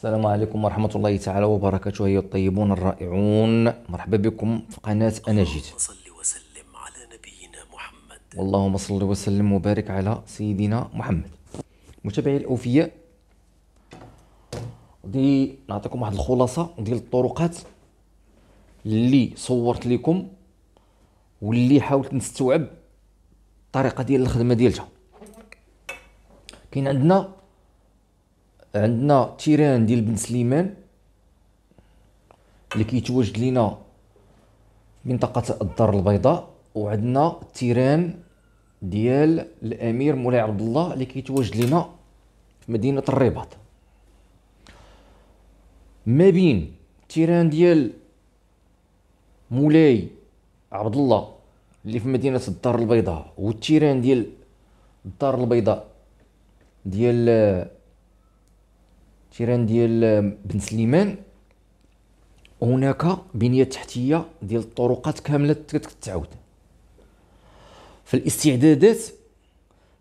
السلام عليكم ورحمة الله تعالى وبركاته أيها الطيبون الرائعون مرحبا بكم في قناة أنا جيت اللهم صل وسلم وبارك على سيدنا محمد متابعي الأوفياء دي نعطيكم واحد الخلاصة ديال الطرقات اللي صورت لكم واللي حاولت نستوعب الطريقة ديال الخدمة ديالتها كاين عندنا عندنا تيران ديال بن سليمان اللي كيتواجد لينا منطقة الدار البيضاء وعندنا التيران ديال الامير مولاي عبد الله اللي كيتواجد لينا في مدينة الرباط ما بين التيران ديال مولاي عبد الله اللي في مدينة الدار البيضاء والتيران ديال الدار البيضاء ديال تيران ديال آه، بن سليمان هناك بنيه تحتيه ديال الطرقات كامله كتعاود فالاستعدادات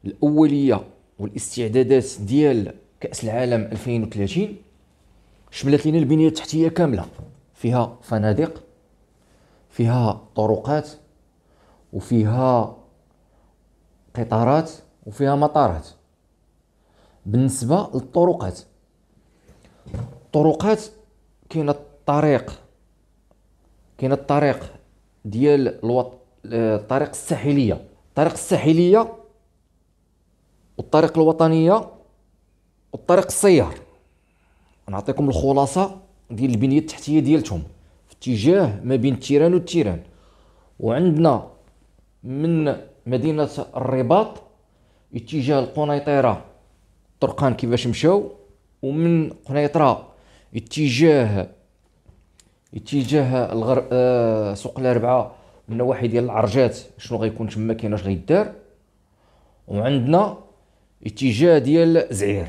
الاوليه والاستعدادات ديال كاس العالم 2030 شملت لنا البنيه التحتيه كامله فيها فنادق فيها طرقات وفيها قطارات وفيها مطارات بالنسبه للطرقات طرقات كاين الطريق كاين الطريق ديال الوط... الطريق الساحليه الطريق الساحليه والطريق الوطنيه والطريق السيار نعطيكم الخلاصه ديال البنيه التحتيه ديالتهم في اتجاه ما بين التيران والتيران وعندنا من مدينه الرباط اتجاه القنيطره طرقان كيفاش مشاو ومن قنيطرة اتجاه اتجاه الغر... آه سوق الاربعه النواحي ديال العرجات شنو غيكون تما كاين اش غيدار وعندنا اتجاه ديال زعير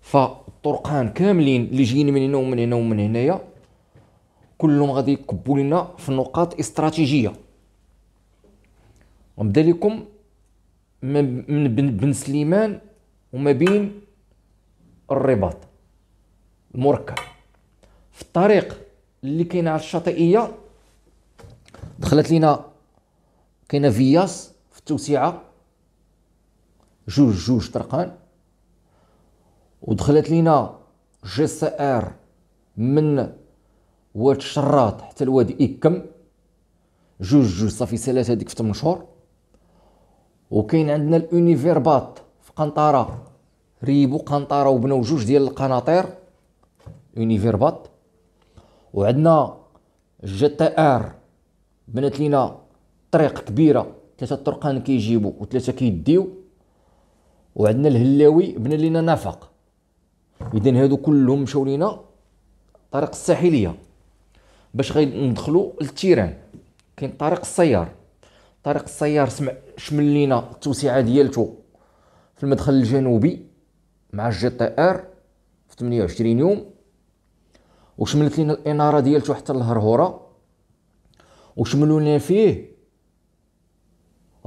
فالطرقان كاملين اللي جايين من هنا ومن هنا ومن هنايا كلهم غادي يكبوا لنا في نقاط استراتيجيه غنبدا لكم من بن سليمان وما بين الرباط المركب في الطريق اللي كاينه على الشاطئيه دخلت لينا كاينه فياس في التوسعه جوج جوج طرقان ودخلت لينا جي اس ار من واد الشراط حتى لوادي ايكم جوج جوج صافي سالات هذيك في 8 شهور وكاين عندنا الأونيفير باط في قنطرة ريبو قنطره وبناو جوج ديال القناطير يونيفيرباط وعندنا جي تي ار بنات لينا طريق كبيره ثلاثه طرقان كيجيبو وثلاثه كيديو وعندنا الهلاوي بنا لينا نفق اذا هادو كلهم مشاو لينا طريق الساحليه باش ندخلو للتيران كاين طريق السيار طريق السيار سمع شمل لينا التوسعه ديالته في المدخل الجنوبي مع الجي تي ار في 28 يوم وشملت لينا الاناره ديالته حتى الهرهوره وشملوا لنا فيه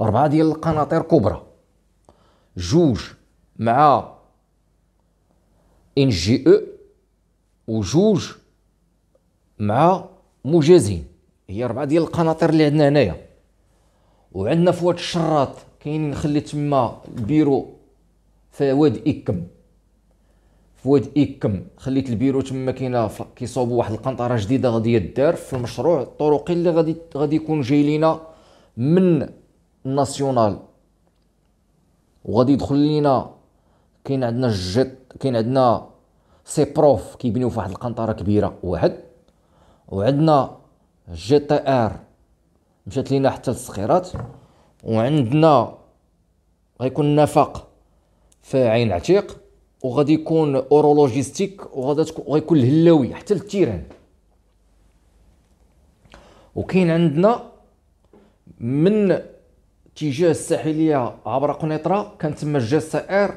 اربعه ديال القناطير كبرى جوج مع ان جي او وجوج مع مجازين هي اربعه ديال القناطير اللي عندنا هنايا وعندنا في واد الشراط كاين نخلي تما البيرو في واد اكم في واد إيكم خليت البيرو تما كاينه كيصوبوا واحد القنطره جديده غادي يدار في المشروع الطرقي اللي غادي غادي يكون جاي لينا من الناسيونال وغادي يدخل لينا كاين عندنا الجيت كاين عندنا سي بروف كيبنيو في واحد القنطره كبيره واحد وعندنا جي تي ار مشات لينا حتى للصخيرات وعندنا غيكون نفق في عين عتيق وغادي يكون اورولوجيستيك وغادي يكون الهلاوي حتى للتيران وكاين عندنا من اتجاه الساحليه عبر قنيطره كانت تما الجزائر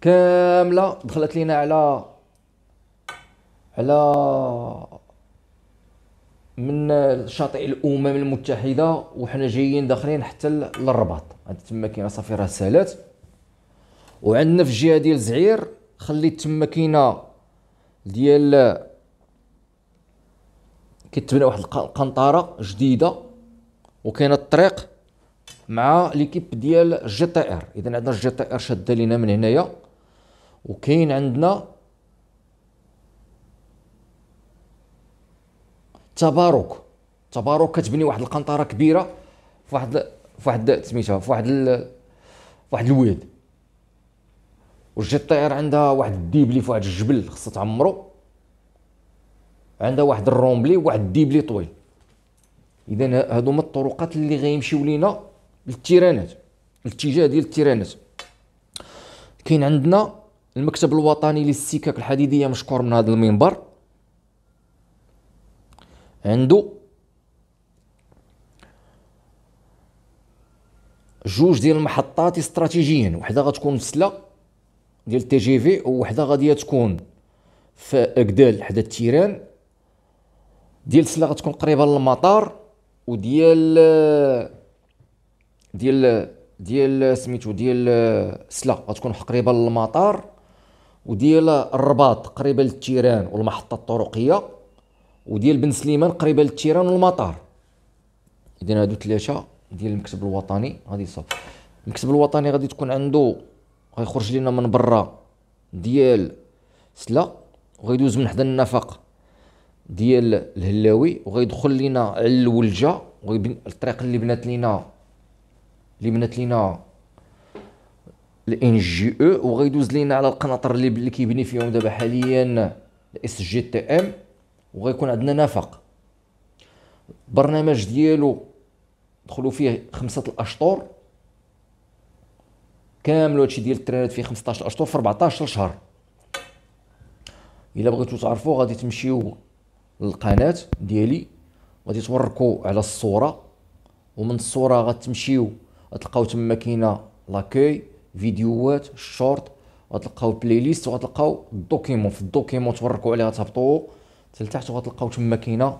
كامله دخلت لينا على على من شاطئ الامم المتحده وحنا جايين داخلين حتى للرباط هذه تما كاينه صافي سالات وعندنا في الجهه ديال زعير خليت تما كاينه ديال كيتبنى واحد القنطره جديده وكاين الطريق مع ليكيب ديال جي تي ار اذا عندنا الجي تي ار شاده لينا من هنايا وكاين عندنا تبارك تبارك كتبني واحد القنطره كبيره فواحد فواحد سميتها فواحد فواحد الواد والجي الطير عندها واحد الديبلي في واحد الجبل خصها تعمرو عندها واحد الرومبلي وواحد الديبلي طويل اذا هادو هما الطرقات اللي غيمشيو لينا للتيرانات الاتجاه ديال التيرانات كاين عندنا المكتب الوطني للسكك الحديديه مشكور من هذا المنبر عنده جوج ديال المحطات استراتيجيا وحده غتكون في سلا ديال التي جي في وحده غادي تكون في اكدال حدا التيران ديال سلا غتكون قريبه للمطار وديال ديال ديال سميتو ديال سلا غتكون قريبه للمطار وديال الرباط قريبه للتيران والمحطه الطرقيه وديال بن سليمان قريبه للتيران والمطار اذا هادو ثلاثه ديال المكتب الوطني غادي يصاب المكتب الوطني غادي تكون عنده غيخرج لينا من برا ديال سلا وغيدوز من حدا النفق ديال الهلاوي وغيدخل لينا على الولجه وغيبين الطريق اللي بنات لينا اللي بنات لينا الان جي او e، وغيدوز لينا على القناطر اللي اللي كيبني فيهم دابا حاليا الاس جي تي ام وغيكون عندنا نفق برنامج ديالو دخلوا فيه خمسه الاشطور كامل هادشي ديال الترالات فيه 15 اشهر في 14 شهر الا بغيتو تعرفوا غادي تمشيو للقناه ديالي غادي توركو على الصوره ومن الصوره غتمشيو غتلقاو تما كاينه لاكاي فيديوهات شورت غتلقاو بلاي ليست وغتلقاو الدوكيمون في الدوكيمون توركو عليه غتهبطوا تلتحت لتحت وغتلقاو تما كاينه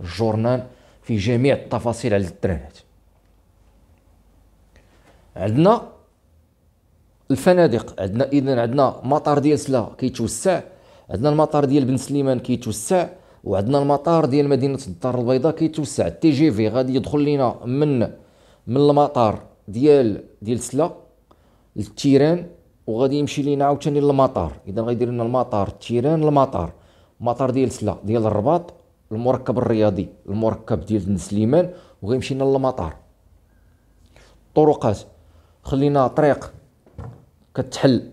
الجورنال في جميع التفاصيل على الدرارات عندنا الفنادق عندنا اذا عندنا مطار ديال سلا كيتوسع عندنا المطار ديال بن سليمان كيتوسع وعندنا المطار ديال مدينه الدار البيضاء كيتوسع التي جي في غادي يدخل لينا من من المطار ديال ديال سلا للتيران وغادي يمشي لينا عاوتاني للمطار اذا يدير لنا المطار التيران المطار مطار ديال سلا ديال الرباط المركب الرياضي المركب ديال بن سليمان وغيمشي لنا للمطار الطرقات خلينا طريق كتحل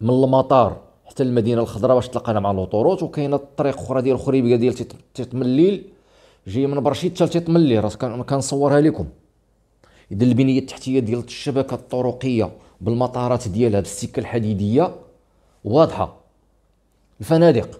من المطار حتى المدينه الخضراء باش تلقانا مع لوطوروت وكاينه الطريق اخرى ديال خريبكه ديال تيتمليل جايه من برشيد حتى تيتمليل راه كنصورها لكم اذا البنيه التحتيه ديال الشبكه الطرقيه بالمطارات ديالها بالسكه الحديديه واضحه الفنادق